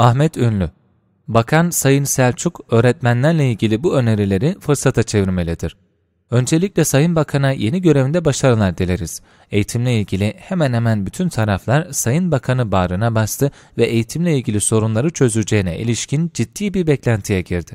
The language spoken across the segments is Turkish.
Ahmet Ünlü Bakan Sayın Selçuk öğretmenlerle ilgili bu önerileri fırsata çevirmelidir. Öncelikle Sayın Bakan'a yeni görevinde başarılar dileriz. Eğitimle ilgili hemen hemen bütün taraflar Sayın Bakan'ı bağrına bastı ve eğitimle ilgili sorunları çözeceğine ilişkin ciddi bir beklentiye girdi.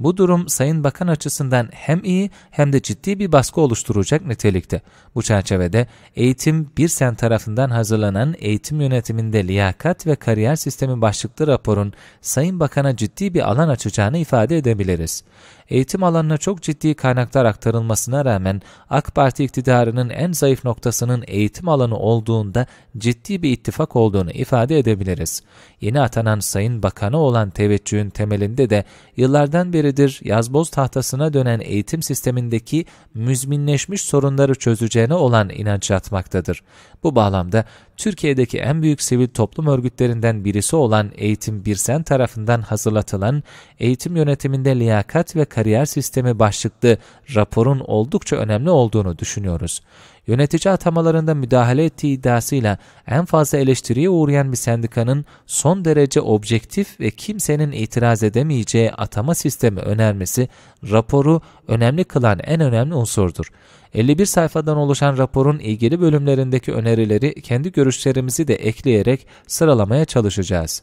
Bu durum Sayın Bakan açısından hem iyi hem de ciddi bir baskı oluşturacak nitelikte. Bu çerçevede Eğitim bir sen tarafından hazırlanan Eğitim Yönetiminde Liyakat ve Kariyer Sistemi başlıklı raporun Sayın Bakan'a ciddi bir alan açacağını ifade edebiliriz. Eğitim alanına çok ciddi kaynaklar aktarılmasına rağmen AK Parti iktidarının en zayıf noktasının eğitim alanı olduğunda ciddi bir ittifak olduğunu ifade edebiliriz. Yeni atanan Sayın Bakan'a olan teveccühün temelinde de yıllardan beri biridir yazboz tahtasına dönen eğitim sistemindeki müzminleşmiş sorunları çözeceğine olan inanç yatmaktadır. Bu bağlamda Türkiye'deki en büyük sivil toplum örgütlerinden birisi olan Eğitim Birsen tarafından hazırlatılan Eğitim Yönetiminde Liyakat ve Kariyer Sistemi başlıklı raporun oldukça önemli olduğunu düşünüyoruz. Yönetici atamalarında müdahale ettiği iddiasıyla en fazla eleştiriye uğrayan bir sendikanın son derece objektif ve kimsenin itiraz edemeyeceği atama sistemi önermesi raporu önemli kılan en önemli unsurdur. 51 sayfadan oluşan raporun ilgili bölümlerindeki önerileri kendi görüşlerimizi de ekleyerek sıralamaya çalışacağız.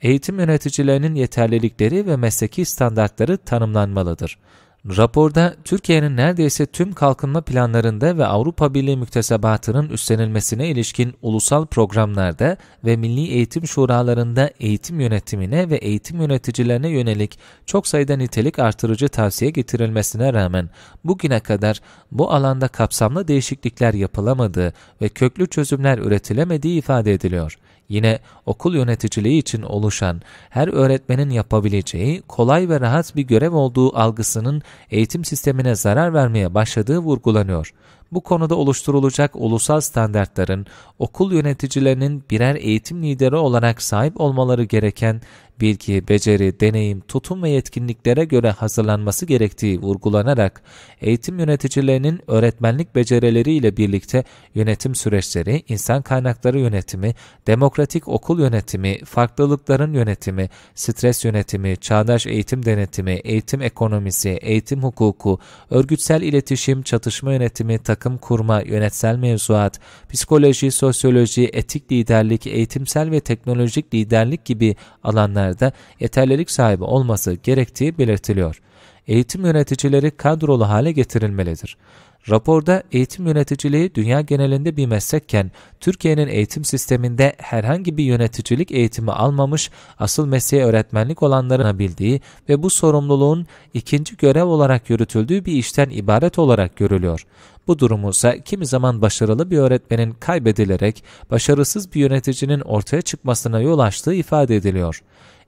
Eğitim yöneticilerinin yeterlilikleri ve mesleki standartları tanımlanmalıdır. Raporda Türkiye'nin neredeyse tüm kalkınma planlarında ve Avrupa Birliği müktesebatının üstlenilmesine ilişkin ulusal programlarda ve milli eğitim şuralarında eğitim yönetimine ve eğitim yöneticilerine yönelik çok sayıda nitelik artırıcı tavsiye getirilmesine rağmen bugüne kadar bu alanda kapsamlı değişiklikler yapılamadığı ve köklü çözümler üretilemediği ifade ediliyor. Yine okul yöneticiliği için oluşan her öğretmenin yapabileceği kolay ve rahat bir görev olduğu algısının eğitim sistemine zarar vermeye başladığı vurgulanıyor bu konuda oluşturulacak ulusal standartların okul yöneticilerinin birer eğitim lideri olarak sahip olmaları gereken bilgi, beceri, deneyim, tutum ve yetkinliklere göre hazırlanması gerektiği vurgulanarak eğitim yöneticilerinin öğretmenlik becerileriyle birlikte yönetim süreçleri, insan kaynakları yönetimi, demokratik okul yönetimi, farklılıkların yönetimi, stres yönetimi, çağdaş eğitim denetimi, eğitim ekonomisi, eğitim hukuku, örgütsel iletişim, çatışma yönetimi, takım takım kurma, yönetsel mevzuat, psikoloji, sosyoloji, etik liderlik, eğitimsel ve teknolojik liderlik gibi alanlarda yeterlilik sahibi olması gerektiği belirtiliyor eğitim yöneticileri kadrolu hale getirilmelidir. Raporda eğitim yöneticiliği dünya genelinde bir meslekken Türkiye'nin eğitim sisteminde herhangi bir yöneticilik eğitimi almamış asıl mesleği öğretmenlik olanların bildiği ve bu sorumluluğun ikinci görev olarak yürütüldüğü bir işten ibaret olarak görülüyor. Bu durumu ise kimi zaman başarılı bir öğretmenin kaybedilerek başarısız bir yöneticinin ortaya çıkmasına yol açtığı ifade ediliyor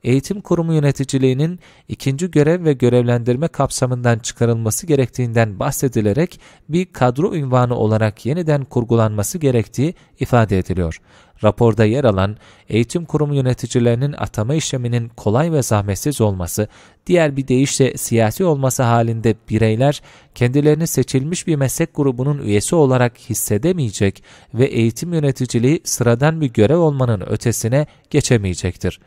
eğitim kurumu yöneticiliğinin ikinci görev ve görevlendirme kapsamından çıkarılması gerektiğinden bahsedilerek bir kadro ünvanı olarak yeniden kurgulanması gerektiği ifade ediliyor. Raporda yer alan eğitim kurumu yöneticilerinin atama işleminin kolay ve zahmetsiz olması, diğer bir deyişle siyasi olması halinde bireyler kendilerini seçilmiş bir meslek grubunun üyesi olarak hissedemeyecek ve eğitim yöneticiliği sıradan bir görev olmanın ötesine geçemeyecektir.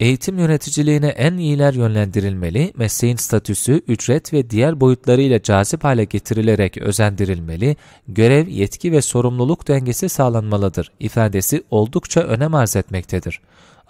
Eğitim yöneticiliğine en iyiler yönlendirilmeli, mesleğin statüsü, ücret ve diğer boyutlarıyla cazip hale getirilerek özendirilmeli, görev, yetki ve sorumluluk dengesi sağlanmalıdır ifadesi oldukça önem arz etmektedir.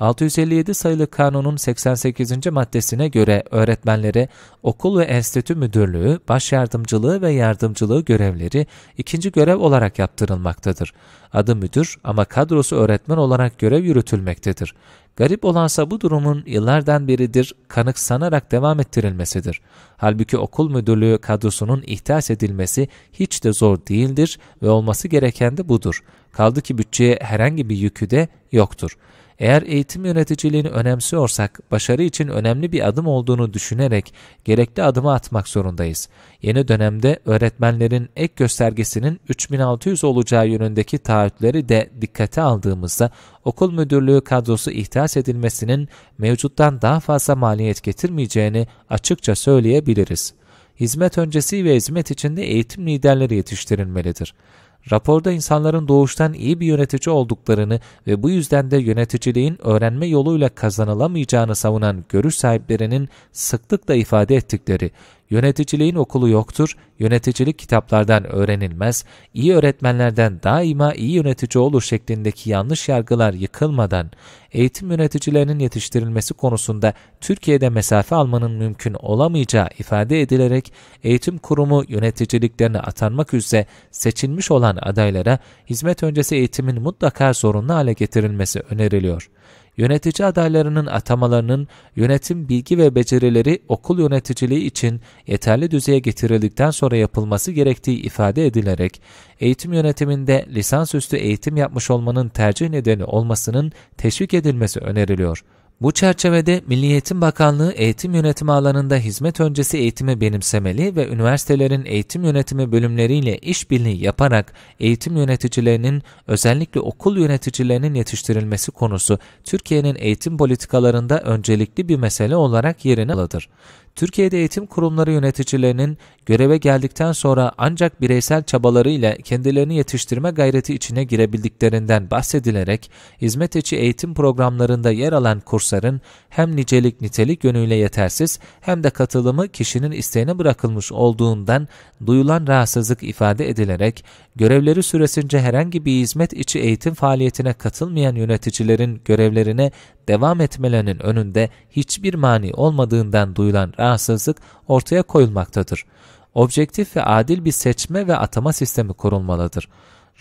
657 sayılı kanunun 88. maddesine göre öğretmenlere okul ve enstitü müdürlüğü, baş yardımcılığı ve yardımcılığı görevleri ikinci görev olarak yaptırılmaktadır. Adı müdür ama kadrosu öğretmen olarak görev yürütülmektedir. Garip olansa bu durumun yıllardan beridir kanıksanarak devam ettirilmesidir. Halbuki okul müdürlüğü kadrosunun ihtas edilmesi hiç de zor değildir ve olması gereken de budur. Kaldı ki bütçeye herhangi bir yükü de yoktur.'' Eğer eğitim yöneticiliğini önemsiyorsak, başarı için önemli bir adım olduğunu düşünerek gerekli adımı atmak zorundayız. Yeni dönemde öğretmenlerin ek göstergesinin 3600 olacağı yönündeki taahhütleri de dikkate aldığımızda okul müdürlüğü kadrosu ihtas edilmesinin mevcuttan daha fazla maliyet getirmeyeceğini açıkça söyleyebiliriz. Hizmet öncesi ve hizmet içinde eğitim liderleri yetiştirilmelidir. Raporda insanların doğuştan iyi bir yönetici olduklarını ve bu yüzden de yöneticiliğin öğrenme yoluyla kazanılamayacağını savunan görüş sahiplerinin sıklıkla ifade ettikleri, yöneticiliğin okulu yoktur, yöneticilik kitaplardan öğrenilmez, iyi öğretmenlerden daima iyi yönetici olur şeklindeki yanlış yargılar yıkılmadan, eğitim yöneticilerinin yetiştirilmesi konusunda Türkiye'de mesafe almanın mümkün olamayacağı ifade edilerek, eğitim kurumu yöneticiliklerine atanmak üzere seçilmiş olan olan adaylara hizmet öncesi eğitimin mutlaka zorunlu hale getirilmesi öneriliyor. Yönetici adaylarının atamalarının yönetim bilgi ve becerileri okul yöneticiliği için yeterli düzeye getirildikten sonra yapılması gerektiği ifade edilerek, eğitim yönetiminde lisansüstü eğitim yapmış olmanın tercih nedeni olmasının teşvik edilmesi öneriliyor. Bu çerçevede Milli Eğitim Bakanlığı eğitim yönetimi alanında hizmet öncesi eğitimi benimsemeli ve üniversitelerin eğitim yönetimi bölümleriyle işbirliği yaparak eğitim yöneticilerinin özellikle okul yöneticilerinin yetiştirilmesi konusu Türkiye'nin eğitim politikalarında öncelikli bir mesele olarak yerini alır. Türkiye'de eğitim kurumları yöneticilerinin göreve geldikten sonra ancak bireysel çabalarıyla kendilerini yetiştirme gayreti içine girebildiklerinden bahsedilerek, hizmet içi eğitim programlarında yer alan kursların hem nicelik nitelik yönüyle yetersiz hem de katılımı kişinin isteğine bırakılmış olduğundan duyulan rahatsızlık ifade edilerek, görevleri süresince herhangi bir hizmet içi eğitim faaliyetine katılmayan yöneticilerin görevlerine devam etmelerinin önünde hiçbir mani olmadığından duyulan rahatsızlık, ansızlık ortaya koyulmaktadır. Objektif ve adil bir seçme ve atama sistemi kurulmalıdır.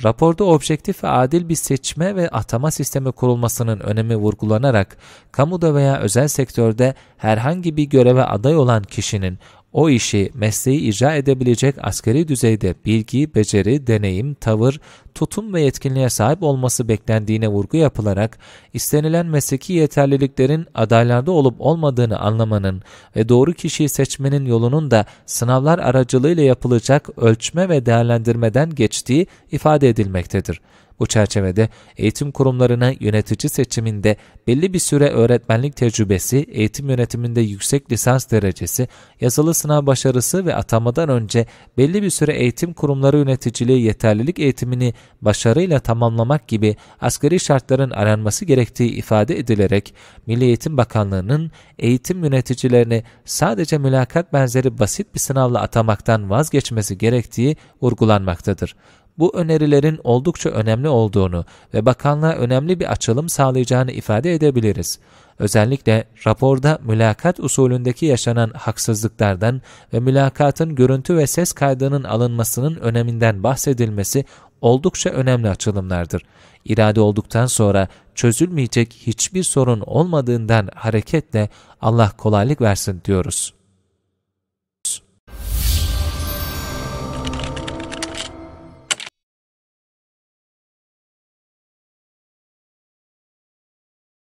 Raporda objektif ve adil bir seçme ve atama sistemi kurulmasının önemi vurgulanarak, kamuda veya özel sektörde herhangi bir göreve aday olan kişinin o işi, mesleği icra edebilecek askeri düzeyde bilgi, beceri, deneyim, tavır, tutum ve yetkinliğe sahip olması beklendiğine vurgu yapılarak, istenilen mesleki yeterliliklerin adaylarda olup olmadığını anlamanın ve doğru kişiyi seçmenin yolunun da sınavlar aracılığıyla yapılacak ölçme ve değerlendirmeden geçtiği ifade edilmektedir. Bu çerçevede eğitim kurumlarına yönetici seçiminde belli bir süre öğretmenlik tecrübesi, eğitim yönetiminde yüksek lisans derecesi, yazılı sınav başarısı ve atamadan önce belli bir süre eğitim kurumları yöneticiliği yeterlilik eğitimini başarıyla tamamlamak gibi asgari şartların aranması gerektiği ifade edilerek Milli Eğitim Bakanlığı'nın eğitim yöneticilerini sadece mülakat benzeri basit bir sınavla atamaktan vazgeçmesi gerektiği vurgulanmaktadır bu önerilerin oldukça önemli olduğunu ve bakanlığa önemli bir açılım sağlayacağını ifade edebiliriz. Özellikle raporda mülakat usulündeki yaşanan haksızlıklardan ve mülakatın görüntü ve ses kaydının alınmasının öneminden bahsedilmesi oldukça önemli açılımlardır. İrade olduktan sonra çözülmeyecek hiçbir sorun olmadığından hareketle Allah kolaylık versin diyoruz.